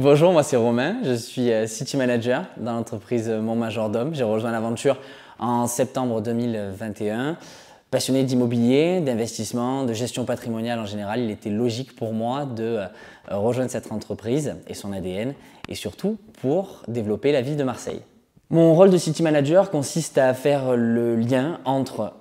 Bonjour, moi c'est Romain, je suis euh, City Manager dans l'entreprise Mon Majordome. J'ai rejoint l'aventure en septembre 2021. Passionné d'immobilier, d'investissement, de gestion patrimoniale en général, il était logique pour moi de euh, rejoindre cette entreprise et son ADN et surtout pour développer la ville de Marseille. Mon rôle de City Manager consiste à faire le lien entre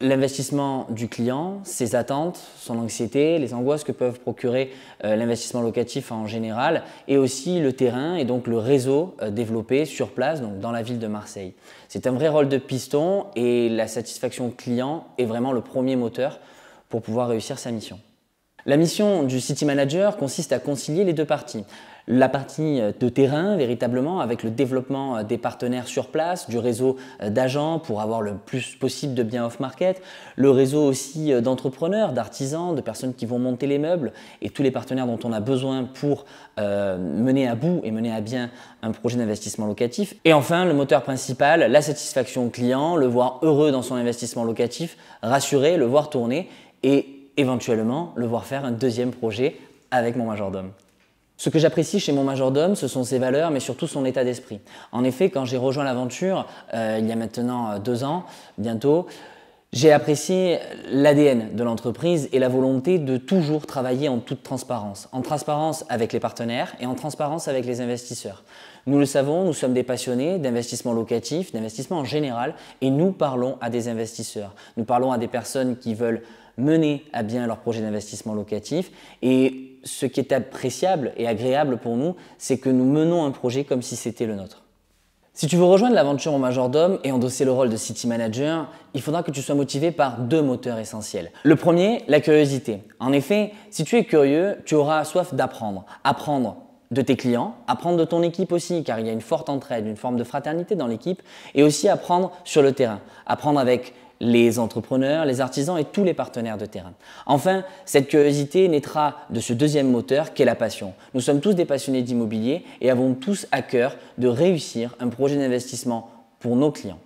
l'investissement du client, ses attentes, son anxiété, les angoisses que peuvent procurer euh, l'investissement locatif en général, et aussi le terrain et donc le réseau euh, développé sur place, donc dans la ville de Marseille. C'est un vrai rôle de piston et la satisfaction client est vraiment le premier moteur pour pouvoir réussir sa mission. La mission du City Manager consiste à concilier les deux parties. La partie euh, de terrain, véritablement, avec le développement euh, des partenaires sur place, du réseau euh, d'agents pour avoir le plus possible de biens off-market, le réseau aussi d'entrepreneurs, d'artisans, de personnes qui vont monter les meubles et tous les partenaires dont on a besoin pour mener à bout et mener à bien un projet d'investissement locatif. Et enfin, le moteur principal, la satisfaction client, le voir heureux dans son investissement locatif, rassuré, le voir tourner et éventuellement le voir faire un deuxième projet avec mon majordome. Ce que j'apprécie chez mon majordome, ce sont ses valeurs, mais surtout son état d'esprit. En effet, quand j'ai rejoint l'aventure, euh, il y a maintenant euh, deux ans, bientôt, j'ai apprécié l'ADN de l'entreprise et la volonté de toujours travailler en toute transparence. En transparence avec les partenaires et en transparence avec les investisseurs. Nous le savons, nous sommes des passionnés d'investissement locatif, d'investissement en général, et nous parlons à des investisseurs. Nous parlons à des personnes qui veulent mener à bien leur projet d'investissement locatif. Et ce qui est appréciable et agréable pour nous, c'est que nous menons un projet comme si c'était le nôtre. Si tu veux rejoindre l'aventure en majordome et endosser le rôle de city manager, il faudra que tu sois motivé par deux moteurs essentiels. Le premier, la curiosité. En effet, si tu es curieux, tu auras soif d'apprendre. Apprendre de tes clients, apprendre de ton équipe aussi, car il y a une forte entraide, une forme de fraternité dans l'équipe, et aussi apprendre sur le terrain. Apprendre avec les entrepreneurs, les artisans et tous les partenaires de terrain. Enfin, cette curiosité naîtra de ce deuxième moteur qu'est la passion. Nous sommes tous des passionnés d'immobilier et avons tous à cœur de réussir un projet d'investissement pour nos clients.